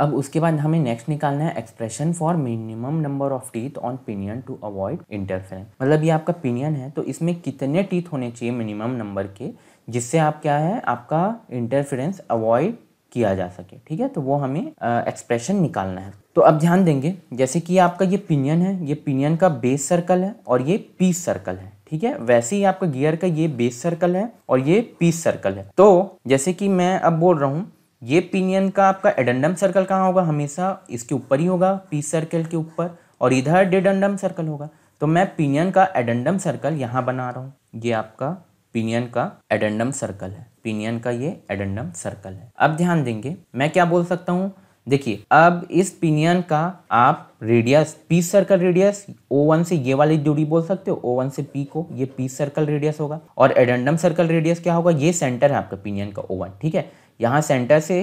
अब उसके बाद हमें नेक्स्ट निकालना है expression for minimum number of teeth on pinion to avoid interference मतलब ये आपका पिनियन है तो इसमें कितने टीथ होने चाहिए मिनिमम नंबर के जिससे आप क्या है आपका इंटरफेरेंस अवॉइड किया जा सके ठीक है तो वो हमें एक्सप्रेशन निकालना है तो अब ध्यान देंगे जैसे कि आपका ये पिनियन है ये पिनियन का बेस सर्कल है और ये पीस सर्कल है ठीक है वैसे ही आपका गियर का ये बेस सर्कल है और ये पीस सर्कल है तो जैसे कि मैं अब बोल रहा हूँ ये पिनियन का आपका एडेंडम सर्कल कहाँ होगा हमेशा इसके ऊपर ही होगा पी सर्कल के ऊपर और इधर डेडेंडम सर्कल होगा तो मैं पिनियन का एडेंडम सर्कल यहाँ बना रहा हूँ ये आपका पिनियन का एडेंडम सर्कल है पिनियन का ये एडेंडम सर्कल है अब ध्यान देंगे मैं क्या बोल सकता हूँ देखिए अब इस पिनियन का आप radius P circle radius O one से ये वाली दूरी बोल सकते हो ओ वन से पी को ये पी सर्कल रेडियस होगा और एडेंडम सर्कल रेडियस क्या होगा ये सेंटर है आपका पिनियन का ओ वन ठीक है यहाँ सेंटर से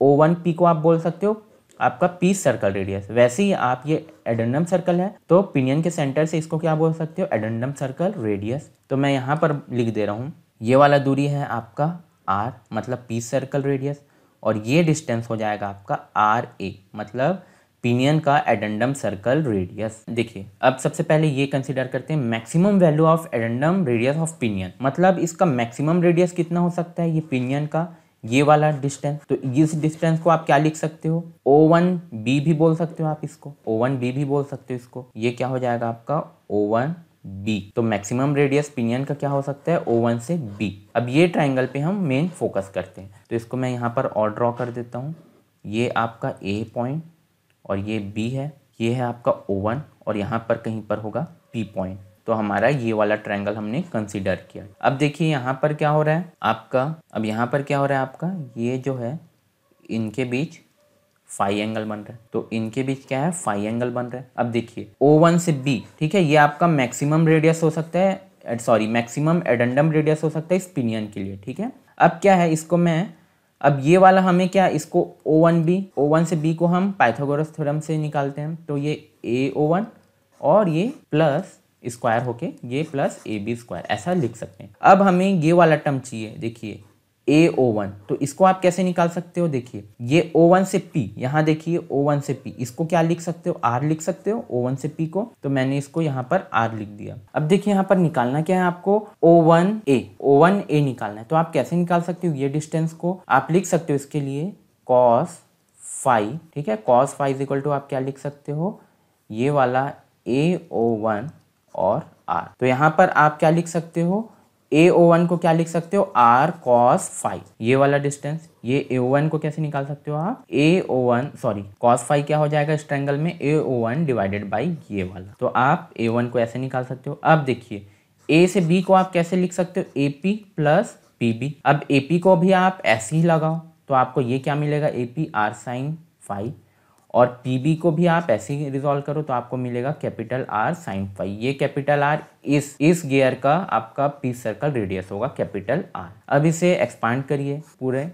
ओ वन पी को आप बोल सकते हो आपका पीस सर्कल रेडियस वैसे ही आप ये एडेंडम सर्कल है तो पिनियन के सेंटर से इसको क्या बोल सकते हो एडेंडम सर्कल रेडियस तो मैं यहाँ पर लिख दे रहा हूँ ये वाला दूरी है आपका आर मतलब पी सर्कल रेडियस और ये डिस्टेंस हो जाएगा आपका आर ए मतलब पिनियन का एडेंडम सर्कल रेडियस देखिए अब सबसे पहले ये कंसिडर करते हैं maximum value of addendum radius of pinion मतलब इसका मैक्सिमम रेडियस कितना हो सकता है ये पिनियन का ये वाला डिस्टेंस तो इस डिस्टेंस को आप क्या लिख सकते हो ओ वन बी भी बोल सकते हो आप इसको ओ वन बी भी बोल सकते हो इसको ये क्या हो जाएगा आपका ओ वन बी तो मैक्सिमम रेडियस पिनियन का क्या हो सकता है ओ वन से बी अब ये ट्राइंगल पे हम मेन फोकस करते हैं तो इसको मैं यहाँ पर और ड्रॉ कर देता हूँ ये आपका ए पॉइंट और ये बी है ये है आपका ओ वन और यहाँ पर कहीं पर होगा पी पॉइंट तो हमारा ये वाला ट्रायंगल हमने कंसिडर किया अब देखिए यहाँ पर क्या हो रहा है आपका अब यहाँ पर क्या हो रहा है आपका ये जो है इनके बीच फाइव एंगल बन रहा है तो इनके बीच क्या है फाइव एंगल बन रहा है अब देखिए ओ वन से बी ठीक है ये आपका मैक्सिमम रेडियस हो सकता है सॉरी मैक्सिमम एडेंडम रेडियस हो सकता है स्पिनियन के लिए ठीक है अब क्या है इसको मैं अब ये वाला हमें क्या इसको O one B O one से बी को हम पाइथागोरस थ्योरम से निकालते हैं तो ये ए ओ वन और ये प्लस स्क्वायर होके ये प्लस ए बी स्क्वायर ऐसा लिख सकते हैं अब हमें ये वाला टर्म चाहिए देखिए ए ओ वन तो इसको आप कैसे निकाल सकते हो देखिए ये ओ वन से पी यहाँ देखिए ओ वन से पी इसको क्या लिख सकते हो आर लिख सकते हो ओ वन से पी को तो मैंने इसको यहाँ पर आर लिख दिया अब देखिए यहाँ पर निकालना क्या है आपको ओ वन ए ओ वन ए निकालना है तो आप कैसे निकाल सकते हो ये डिस्टेंस को आप लिख सकते हो इसके लिए कॉस फाइव ठीक है कॉस फाइव इक्वल टू आप क्या लिख सकते हो ये वाला ए ओ वन और आर तो यहाँ पर आप क्या लिख सकते हो ए ओ वन को क्या लिख सकते हो आर कॉस फाइव ये वाला डिस्टेंस ये ए ओ वन को कैसे निकाल सकते हो आप A O one sorry cos five क्या हो जाएगा स्ट्रेंगल में A O one divided by ये वाला तो आप ए वन को ऐसे निकाल सकते हो अब देखिए ए से बी को आप कैसे लिख सकते हो A P plus P B अब ए पी को भी आप ऐसे ही लगाओ तो आपको ये क्या मिलेगा A P R sine five और पी को भी आप ऐसे ही रिजॉल्व करो तो आपको मिलेगा कैपिटल आर साइन फाइव ये कैपिटल आर इस इस गियर का आपका पी सर्कल रेडियस होगा कैपिटल आर अब इसे एक्सपांड करिए पूरे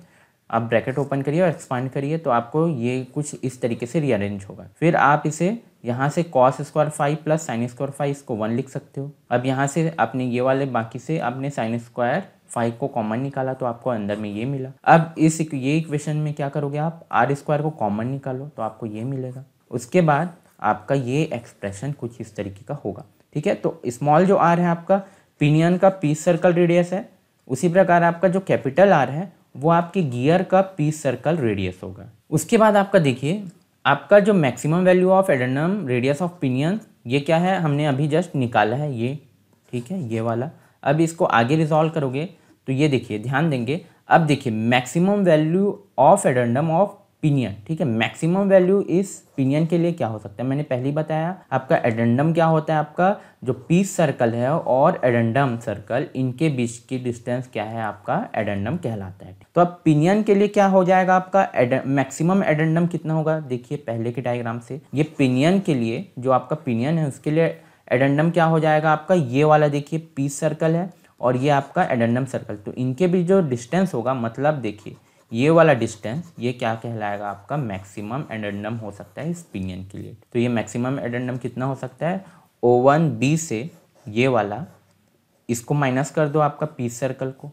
आप ब्रैकेट ओपन करिए और एक्सपांड करिए तो आपको ये कुछ इस तरीके से रीअरेंज होगा फिर आप इसे यहाँ से cos square five plus sine square five इसको वन लिख सकते हो अब यहाँ से आपने ये वाले बाकी से आपने साइन स्क्वायर फाइव को कॉमन निकाला तो आपको अंदर में ये मिला अब इस ये इक्वेशन में क्या करोगे आप आर स्क्वायर को कॉमन निकालो तो आपको ये मिलेगा उसके बाद आपका ये एक्सप्रेशन कुछ इस तरीके का होगा ठीक है तो स्मॉल जो आर है आपका पिनियन का पीस सर्कल रेडियस है उसी प्रकार आपका जो कैपिटल आर है वो आपके गियर का पीस सर्कल रेडियस होगा उसके बाद आपका देखिए आपका जो maximum value of addendum radius of pinion ये क्या है हमने अभी जस्ट निकाला है ये ठीक है ये वाला अब इसको आगे रिजॉल्व करोगे तो ये देखिए ध्यान देंगे अब देखिए maximum value of addendum of pinion ठीक है मैक्सिमम वैल्यू इस पिनियन के लिए क्या हो सकता है मैंने पहले ही बताया आपका एडेंडम क्या होता है आपका जो पीस सर्कल है और एडेंडम सर्कल इनके बीच की डिस्टेंस क्या है आपका एडेंडम कहलाता है तो अब पिनियन के लिए क्या हो जाएगा आपका मैक्सिमम एडेंडम कितना होगा देखिए पहले के डायग्राम से ये पिनियन के लिए जो आपका पिनियन है उसके लिए एडेंडम क्या हो जाएगा आपका ये वाला देखिए पीस सर्कल है और ये आपका एडेंडम सर्कल तो इनके भी जो डिस्टेंस होगा मतलब देखिए ये वाला डिस्टेंस ये क्या कहलाएगा आपका मैक्सिमम एडेंडम हो सकता है इस पिनियन के लिए तो ये मैक्सिमम एडेंडम कितना हो सकता है ओ वन बी से ये वाला इसको माइनस कर दो आपका पीस सर्कल को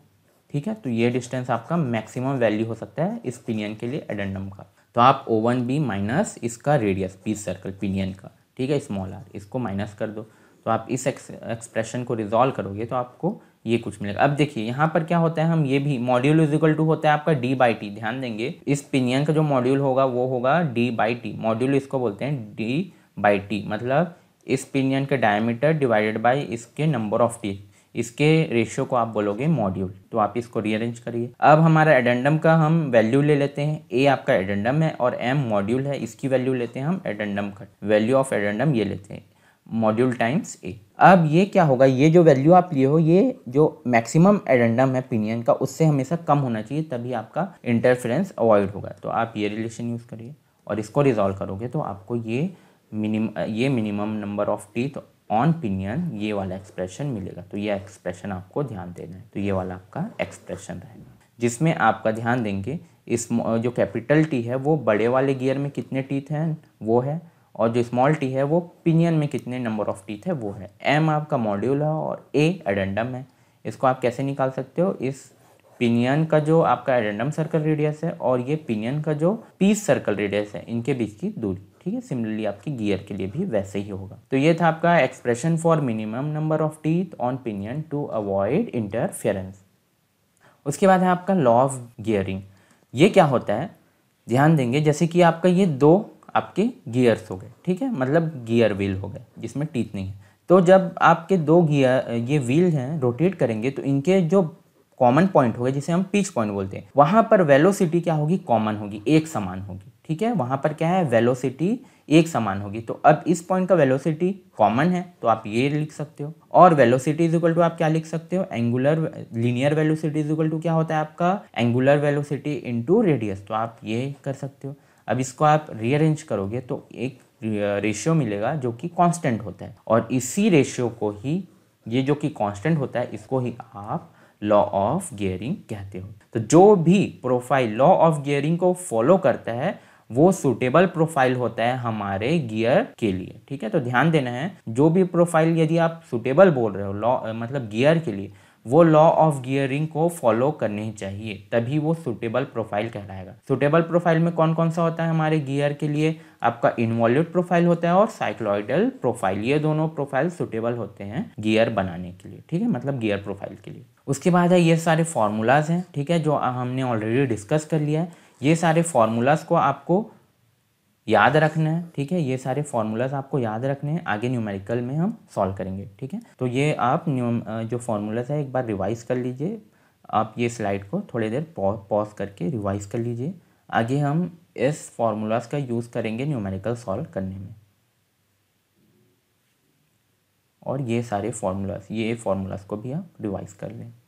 ठीक है तो ये डिस्टेंस आपका मैक्सिमम वैल्यू हो सकता है इस पिनियन के लिए एडेंडम का तो आप ओ वन बी माइनस इसका रेडियस पीस सर्कल पिनियन का ठीक है स्मॉल आर इसको माइनस कर दो तो आप इस एक्सप्रेशन को रिजॉल्व करोगे तो आपको ये कुछ मिलेगा अब देखिए यहाँ पर क्या होता है हम ये भी मॉड्यूल इजिकल टू होता है आपका डी बाई टी ध्यान देंगे इस पिनियन का जो मॉड्यूल होगा वो होगा डी बाई टी मॉड्यूल इसको बोलते हैं डी बाई टी मतलब इस पिनियन के डायमीटर डिवाइडेड बाई इसके नंबर ऑफ टी इसके रेशियो को आप बोलोगे मॉड्यूल तो आप इसको रीअरेंज करिए अब हमारा एडेंडम का हम वैल्यू ले लेते हैं ए आपका एडेंडम है और एम मॉड्यूल है इसकी वैल्यू लेते हैं हम एडेंडम का वैल्यू ऑफ एडेंडम ये लेते हैं मॉड्यूल टाइम्स ए अब ये क्या होगा ये जो वैल्यू आप लिए हो ये जो मैक्सिमम एडेंडम है पिनियन का उससे हमेशा कम होना चाहिए तभी आपका इंटरफेरेंस अवॉइड होगा तो आप ये रिलेशन यूज़ करिए और इसको रिजॉल्व करोगे तो आपको ये मिनिम ये minimum number of teeth on pinion ये वाला एक्सप्रेशन मिलेगा तो ये एक्सप्रेशन आपको ध्यान देना है तो ये वाला आपका एक्सप्रेशन रहेगा जिसमें आपका ध्यान देंगे इस जो कैपिटल टी है वो बड़े वाले गियर में कितने टीथ हैं वो है और जो स्मॉल टी है वो पिनियन में कितने नंबर ऑफ टीथ है वो है एम आपका मॉड्यूल है और ए एडेंडम है इसको आप कैसे निकाल सकते हो इस पिनियन का जो आपका एडेंडम सर्कल रेडियस है और ये पिनियन का जो पीस सर्कल रेडियस है इनके बीच की दूरी ठीक है सिमिलरली आपकी गियर के लिए भी वैसे ही होगा तो ये था आपका expression for minimum number of teeth on pinion to avoid interference उसके बाद है आपका लॉ ऑफ गियरिंग ये क्या होता है ध्यान देंगे जैसे कि आपका ये दो आपके गियर्स हो गए ठीक है मतलब गियर व्हील हो गए जिसमें टीथ नहीं है तो जब आपके दो गियर ये व्हील हैं रोटेट करेंगे तो इनके जो कॉमन पॉइंट होगा जिसे हम पिच पॉइंट बोलते हैं वहाँ पर वेलोसिटी क्या होगी कॉमन होगी एक समान होगी ठीक है वहाँ पर क्या है वेलोसिटी एक समान होगी तो अब इस पॉइंट का वेलोसिटी कॉमन है तो आप ये लिख सकते हो और वेलोसिटी इज इक्वल टू आप क्या लिख सकते हो angular linear velocity is equal to क्या होता है आपका एंगुलर वेलोसिटी इनटू रेडियस तो आप ये कर सकते हो अब इसको आप रीअरेंज करोगे तो एक रेशियो मिलेगा जो कि कांस्टेंट होता है और इसी रेशियो को ही ये जो कि कांस्टेंट होता है इसको ही आप लॉ ऑफ गियरिंग कहते हो तो जो भी प्रोफाइल लॉ ऑफ गियरिंग को फॉलो करता है वो सुटेबल प्रोफाइल होता है हमारे गियर के लिए ठीक है तो ध्यान देना है जो भी प्रोफाइल यदि आप सुटेबल बोल रहे हो लॉ मतलब गियर के लिए वो लॉ ऑफ गियरिंग को फॉलो करनी चाहिए तभी वो सुटेबल प्रोफाइल कहलाएगा सुटेबल प्रोफाइल में कौन कौन सा होता है हमारे गियर के लिए आपका इन्वॉल्यूट प्रोफाइल होता है और साइक्लॉइडल प्रोफाइल ये दोनों प्रोफाइल सुटेबल होते हैं गियर बनाने के लिए ठीक है मतलब गियर प्रोफाइल के लिए उसके बाद है ये सारे फार्मूलाज हैं ठीक है जो हमने ऑलरेडी डिस्कस कर लिया है ये सारे फार्मूलाज को आपको याद रखना है ठीक है ये सारे फार्मूलाज आपको याद रखने हैं आगे न्यूमेरिकल में हम सॉल्व करेंगे ठीक है तो ये आप न्यू जो फार्मूलाज है एक बार रिवाइज कर लीजिए आप ये स्लाइड को थोड़ी देर पॉज करके रिवाइज कर लीजिए आगे हम इस फार्मूलाज का यूज़ करेंगे न्यूमेरिकल सॉल्व करने में और ये सारे फार्मूलाज ये फार्मूलाज को भी आप रिवाइज कर लें